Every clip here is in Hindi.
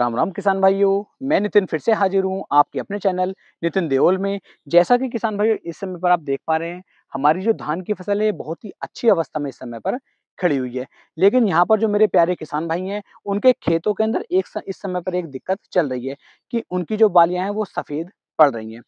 राम राम किसान भाइयों मैं नितिन फिर से हाजिर हूँ आपके अपने चैनल नितिन देओल में जैसा कि किसान भाइयों इस समय पर आप देख पा रहे हैं हमारी जो धान की फसल है बहुत ही अच्छी अवस्था में इस समय पर खड़ी हुई है लेकिन यहाँ पर जो मेरे प्यारे किसान भाई हैं उनके खेतों के अंदर एक इस समय पर एक दिक्कत चल रही है कि उनकी जो बालियाँ हैं वो सफ़ेद पड़ रही हैं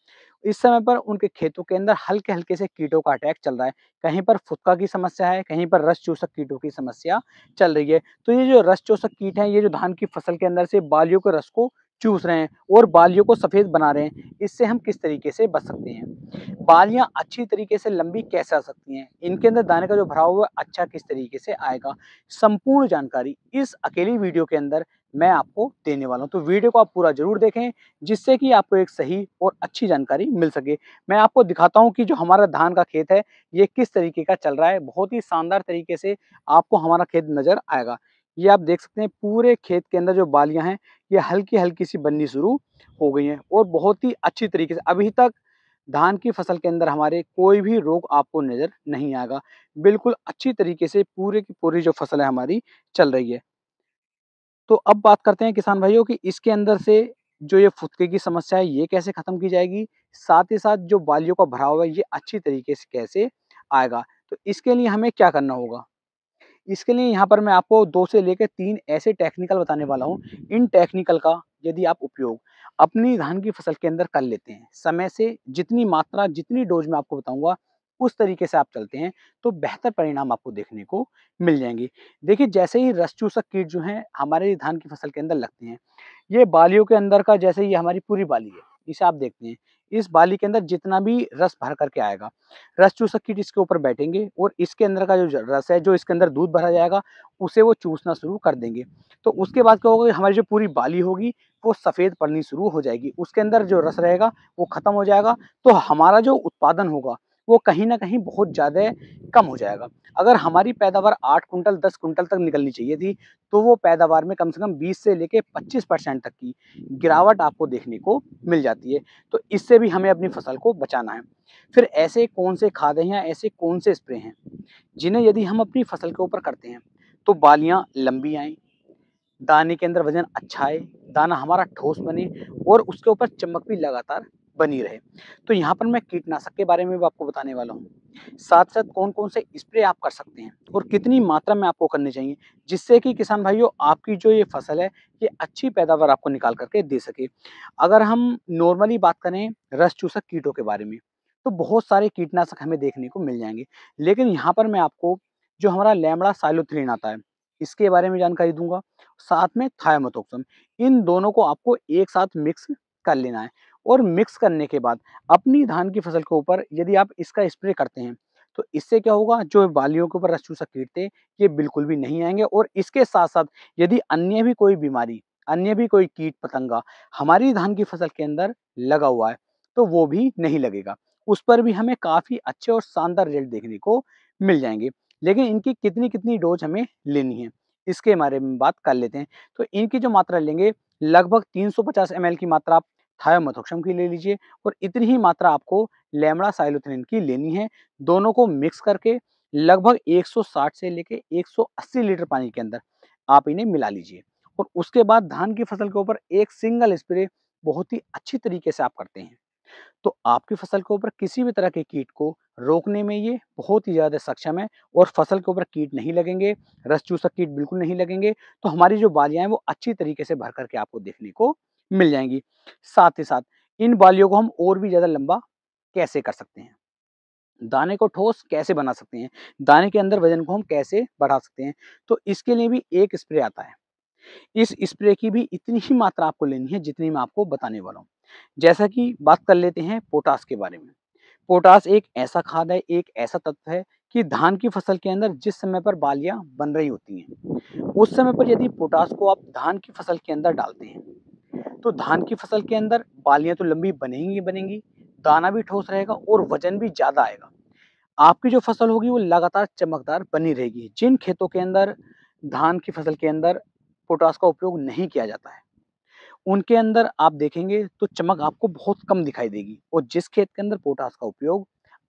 इस समय पर उनके खेतों के अंदर हल्के हल्के से कीटों का अटैक चल रहा है कहीं पर फुटका की समस्या है कहीं पर रस चूसक कीटों की समस्या चल रही है तो ये जो रस चूसक कीट है ये जो धान की फसल के अंदर से बालियों के रस को चूस रहे हैं और बालियों को सफ़ेद बना रहे हैं इससे हम किस तरीके से बच सकते हैं बालियां अच्छी तरीके से लंबी कैसे आ सकती हैं इनके अंदर दाने का जो भराव हुआ अच्छा किस तरीके से आएगा संपूर्ण जानकारी इस अकेली वीडियो के अंदर मैं आपको देने वाला हूं तो वीडियो को आप पूरा जरूर देखें जिससे कि आपको एक सही और अच्छी जानकारी मिल सके मैं आपको दिखाता हूं कि जो हमारा धान का खेत है ये किस तरीके का चल रहा है बहुत ही शानदार तरीके से आपको हमारा खेत नज़र आएगा ये आप देख सकते हैं पूरे खेत के अंदर जो बालियाँ हैं ये हल्की हल्की सी बननी शुरू हो गई हैं और बहुत ही अच्छी तरीके से अभी तक धान की फसल के अंदर हमारे कोई भी रोग आपको नज़र नहीं आएगा बिल्कुल अच्छी तरीके से पूरे की पूरी जो फसल है हमारी चल रही है तो अब बात करते हैं किसान भाइयों की इसके अंदर से जो ये फुतके की समस्या है ये कैसे ख़त्म की जाएगी साथ ही साथ जो बालियों का भराव है ये अच्छी तरीके से कैसे आएगा तो इसके लिए हमें क्या करना होगा इसके लिए यहाँ पर मैं आपको दो से लेकर तीन ऐसे टेक्निकल बताने वाला हूँ इन टेक्निकल का यदि आप उपयोग अपनी धान की फसल के अंदर कर लेते हैं समय से जितनी मात्रा जितनी डोज में आपको बताऊंगा उस तरीके से आप चलते हैं तो बेहतर परिणाम आपको देखने को मिल जाएंगे देखिए जैसे ही रस चूसक कीट जो है हमारे धान की फसल के अंदर लगते हैं ये बालियों के अंदर का जैसे ये हमारी पूरी बाली है इसे आप देखते हैं इस बाली के अंदर जितना भी रस भर करके आएगा रस चूसक कीट इसके ऊपर बैठेंगे और इसके अंदर का जो रस है जो इसके अंदर दूध भरा जाएगा उसे वो चूसना शुरू कर देंगे तो उसके बाद क्या होगा कि हमारी जो पूरी बाली होगी वो सफ़ेद पड़नी शुरू हो जाएगी उसके अंदर जो रस रहेगा वो ख़त्म हो जाएगा तो हमारा जो उत्पादन होगा वो कहीं ना कहीं बहुत ज़्यादा कम हो जाएगा अगर हमारी पैदावार आठ कुंटल दस कुंटल तक निकलनी चाहिए थी तो वो पैदावार में कम से कम बीस से लेके पच्चीस परसेंट तक की गिरावट आपको देखने को मिल जाती है तो इससे भी हमें अपनी फसल को बचाना है फिर ऐसे कौन से खादे हैं ऐसे कौन से स्प्रे हैं जिन्हें यदि हम अपनी फसल के ऊपर करते हैं तो बालियाँ लंबी आएँ दाने के अंदर वजन अच्छा आए दाना हमारा ठोस बने और उसके ऊपर चमक भी लगातार बनी रहे तो यहाँ पर मैं कीटनाशक के बारे में भी आपको बताने वाला हूँ साथ साथ कौन कौन से स्प्रे आप कर सकते हैं और कितनी मात्रा में आपको करने चाहिए जिससे कि किसान भाइयों आपकी जो ये फसल है ये अच्छी पैदावार आपको निकाल करके दे सके अगर हम नॉर्मली बात करें रस चूसक कीटों के बारे में तो बहुत सारे कीटनाशक हमें देखने को मिल जाएंगे लेकिन यहाँ पर मैं आपको जो हमारा लैमड़ा साइलोथ्रीन आता है इसके बारे में जानकारी दूंगा साथ में थायमोथोक्सम इन दोनों को आपको एक साथ मिक्स कर लेना है और मिक्स करने के बाद अपनी धान की फसल के ऊपर यदि आप इसका स्प्रे करते हैं तो इससे क्या होगा जो बालियों के ऊपर रस चूसा कीट थे ये बिल्कुल भी नहीं आएंगे और इसके साथ साथ यदि अन्य भी कोई बीमारी अन्य भी कोई कीट पतंगा हमारी धान की फसल के अंदर लगा हुआ है तो वो भी नहीं लगेगा उस पर भी हमें काफ़ी अच्छे और शानदार रिजल्ट देखने को मिल जाएंगे लेकिन इनकी कितनी कितनी डोज हमें लेनी है इसके बारे में बात कर लेते हैं तो इनकी जो मात्रा लेंगे लगभग 350 ml की मात्रा आप थायोमथोक्षम की ले लीजिए और इतनी ही मात्रा आपको लेमड़ा साइलोथिनिन की लेनी है दोनों को मिक्स करके लगभग 160 से लेके 180 लीटर पानी के अंदर आप इन्हें मिला लीजिए और उसके बाद धान की फसल के ऊपर एक सिंगल स्प्रे बहुत ही अच्छी तरीके से आप करते हैं तो आपकी फसल के ऊपर किसी भी तरह के कीट को रोकने में ये बहुत ही ज़्यादा सक्षम है और फसल के ऊपर कीट नहीं लगेंगे रस चूसक कीट बिल्कुल नहीं लगेंगे तो हमारी जो बालियाँ हैं वो अच्छी तरीके से भर करके आपको देखने को मिल जाएंगी साथ ही साथ इन बालियों को हम और भी ज़्यादा लंबा कैसे कर सकते हैं दाने को ठोस कैसे बना सकते हैं दाने के अंदर वजन को हम कैसे बढ़ा सकते हैं तो इसके लिए भी एक स्प्रे आता है इस स्प्रे की भी इतनी ही मात्रा आपको लेनी है जितनी मैं आपको बताने वाला हूँ जैसा कि बात कर लेते हैं पोटास के बारे में पोटास एक ऐसा खाद है एक ऐसा तत्व है कि धान की फसल के अंदर जिस समय पर बालियां बन रही होती हैं उस समय पर यदि पोटास को आप धान की फसल के अंदर डालते हैं तो धान की फसल के अंदर बालियां तो लंबी बनेंगी ही बनेंगी दाना भी ठोस रहेगा और वजन भी ज़्यादा आएगा आपकी जो फसल होगी वो लगातार चमकदार बनी रहेगी जिन खेतों के अंदर धान की फसल के अंदर पोटास का उपयोग नहीं किया जाता है उनके अंदर आप देखेंगे तो चमक आपको बहुत कम दिखाई देगी और जिस खेत के अंदर पोटास का उपयोग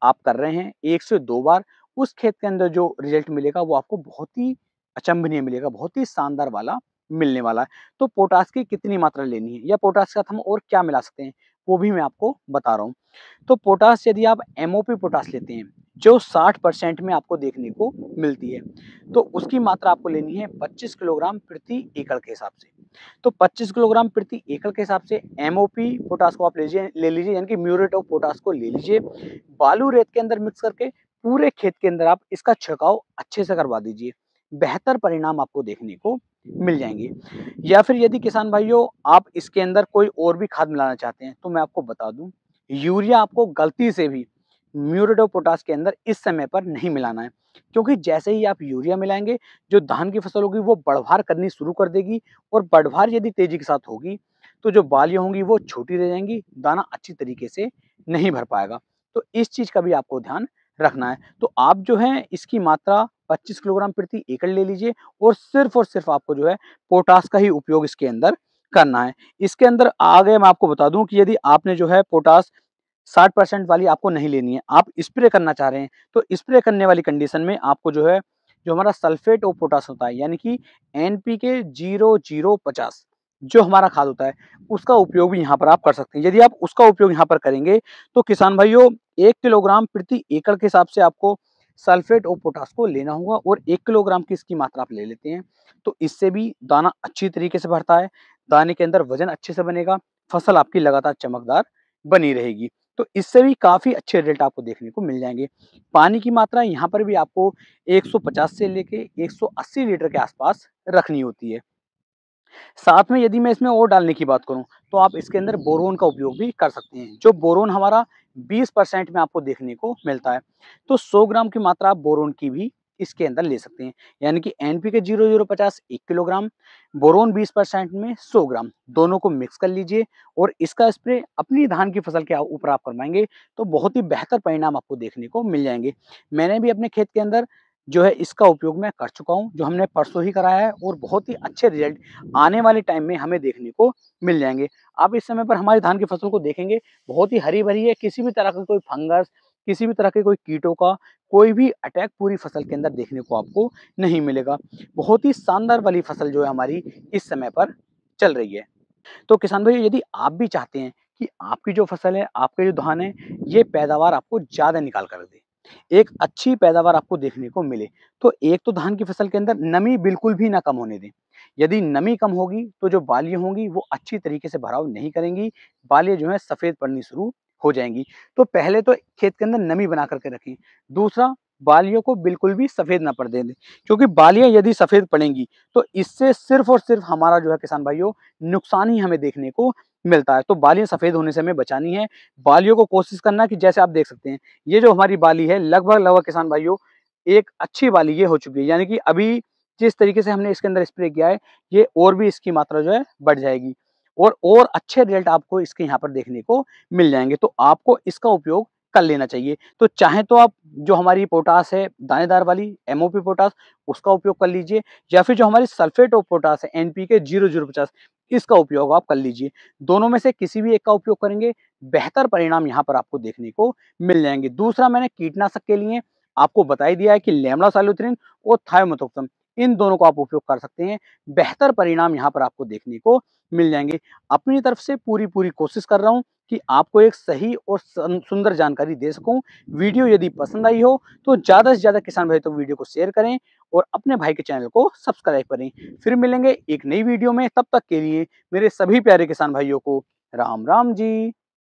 आप कर रहे हैं एक से दो बार उस खेत के अंदर जो रिजल्ट मिलेगा वो आपको बहुत ही अचंभनीय मिलेगा बहुत ही शानदार वाला मिलने वाला है तो पोटास की कितनी मात्रा लेनी है या पोटास के साथ हम और क्या मिला सकते हैं वो भी मैं आपको बता रहा हूँ तो पोटास यदि आप एम पोटास लेते हैं जो 60 परसेंट में आपको देखने को मिलती है तो उसकी मात्रा आपको लेनी है 25 किलोग्राम प्रति एकड़ के हिसाब से तो 25 किलोग्राम प्रति एकड़ के हिसाब से एम पोटास को आप लीजिए ले लीजिए यानी कि म्यूरेट ऑफ पोटास को ले लीजिए बालू रेत के अंदर मिक्स करके पूरे खेत के अंदर आप इसका छिड़काव अच्छे से करवा दीजिए बेहतर परिणाम आपको देखने को मिल जाएंगी या फिर यदि किसान भाइयों आप इसके अंदर कोई और भी खाद मिलाना चाहते हैं तो मैं आपको बता दूं यूरिया आपको गलती से भी म्यूरेडो पोटास के अंदर इस समय पर नहीं मिलाना है क्योंकि जैसे ही आप यूरिया मिलाएंगे जो धान की फसल होगी वो बढ़वार करनी शुरू कर देगी और बढ़वार यदि तेजी के साथ होगी तो जो बालियाँ होंगी वो छोटी रह जाएंगी दाना अच्छी तरीके से नहीं भर पाएगा तो इस चीज़ का भी आपको ध्यान रखना है तो आप जो है इसकी मात्रा पच्चीस किलोग्राम प्रति एकड़ ले लीजिए और सिर्फ और सिर्फ आपको जो है पोटास का ही उपयोग इसके अंदर करना है इसके अंदर आगे मैं आपको बता दूं कि यदि आपने जो है पोटास 60 परसेंट वाली आपको नहीं लेनी है आप स्प्रे करना चाह रहे हैं तो स्प्रे करने वाली कंडीशन में आपको जो है जो हमारा सल्फेट और पोटास होता है यानी कि N P K zero zero पचास जो हमारा खाद होता है उसका उपयोग भी यहाँ पर आप कर सकते हैं यदि आप उसका उपयोग यहाँ पर करेंगे तो किसान भाइयों एक किलोग्राम प्रति एकड़ के हिसाब से आपको सल्फेट और पोटास को लेना होगा और एक किलोग्राम की इसकी मात्रा आप ले लेते हैं तो इससे भी दाना अच्छी तरीके से भरता है दाने के अंदर वजन अच्छे से बनेगा फसल आपकी लगातार चमकदार बनी रहेगी तो इससे भी काफ़ी अच्छे रिजल्ट आपको देखने को मिल जाएंगे पानी की मात्रा यहाँ पर भी आपको 150 से लेके 180 लीटर के आसपास रखनी होती है साथ में यदि मैं इसमें और डालने की बात करूं तो आप इसके अंदर बोरोन का उपयोग भी कर सकते हैं जो बोरोन हमारा 20 परसेंट में आपको देखने को मिलता है तो 100 ग्राम की मात्रा आप बोरोन की भी इसके अंदर ले सकते हैं यानी कि N P K zero zero पचास एक किलोग्राम बोरोन बीस परसेंट में सौ ग्राम दोनों को मिक्स कर लीजिए और इसका स्प्रे अपनी धान की फसल के ऊपर आप करवाएंगे तो बहुत ही बेहतर परिणाम आपको देखने को मिल जाएंगे मैंने भी अपने खेत के अंदर जो है इसका उपयोग मैं कर चुका हूँ जो हमने परसों ही कराया है और बहुत ही अच्छे रिजल्ट आने वाले टाइम में हमें देखने को मिल जाएंगे आप इस समय पर हमारी धान की फसल को देखेंगे बहुत ही हरी भरी है किसी भी तरह का कोई फंगस किसी भी तरह के कोई कीटों का कोई भी अटैक पूरी फसल के अंदर देखने को आपको नहीं मिलेगा बहुत ही शानदार वाली फसल जो है हमारी इस समय पर चल रही है तो किसान भाई यदि आप भी चाहते हैं कि आपकी जो फसल है आपके जो धान है ये पैदावार आपको ज़्यादा निकाल कर दे एक अच्छी पैदावार आपको देखने को मिले तो एक तो धान की फसल के अंदर नमी बिल्कुल भी ना कम होने दें यदि नमी कम होगी तो जो बालियाँ होंगी वो अच्छी तरीके से भराव नहीं करेंगी बालियाँ जो है सफ़ेद पड़नी शुरू हो जाएंगी तो पहले तो खेत के अंदर नमी बना करके रखें दूसरा बालियों को बिल्कुल भी सफ़ेद ना पड़ दे क्योंकि बालियाँ यदि सफ़ेद पड़ेंगी तो इससे सिर्फ और सिर्फ हमारा जो है किसान भाइयों नुकसान ही हमें देखने को मिलता है तो बालियाँ सफ़ेद होने से हमें बचानी है बालियों को कोशिश करना कि जैसे आप देख सकते हैं ये जो हमारी बाली है लगभग लगभग किसान भाइयों एक अच्छी बाली ये हो चुकी है यानी कि अभी जिस तरीके से हमने इसके अंदर स्प्रे किया है ये और भी इसकी मात्रा जो है बढ़ जाएगी और और अच्छे रिजल्ट आपको इसके यहाँ पर देखने को मिल जाएंगे तो आपको इसका उपयोग कर लेना चाहिए तो चाहे तो आप जो हमारी पोटास है दानेदार वाली एमओपी पोटास उसका उपयोग कर लीजिए या फिर जो हमारी सल्फेट ऑफ पोटास है एन के जीरो जीरो पचास इसका उपयोग आप कर लीजिए दोनों में से किसी भी एक का उपयोग करेंगे बेहतर परिणाम यहाँ पर आपको देखने को मिल जाएंगे दूसरा मैंने कीटनाशक के लिए आपको बताई दिया है कि लेमड़ा सालुथरीन और थायोमोथोक्सम इन दोनों को आप उपयोग कर सकते हैं बेहतर परिणाम यहाँ पर आपको देखने को मिल जाएंगे अपनी तरफ से पूरी पूरी कोशिश कर रहा हूँ कि आपको एक सही और सुंदर जानकारी दे सकूं वीडियो यदि पसंद आई हो तो ज़्यादा से ज़्यादा किसान भाई तो वीडियो को शेयर करें और अपने भाई के चैनल को सब्सक्राइब करें फिर मिलेंगे एक नई वीडियो में तब तक के लिए मेरे सभी प्यारे किसान भाइयों को राम राम जी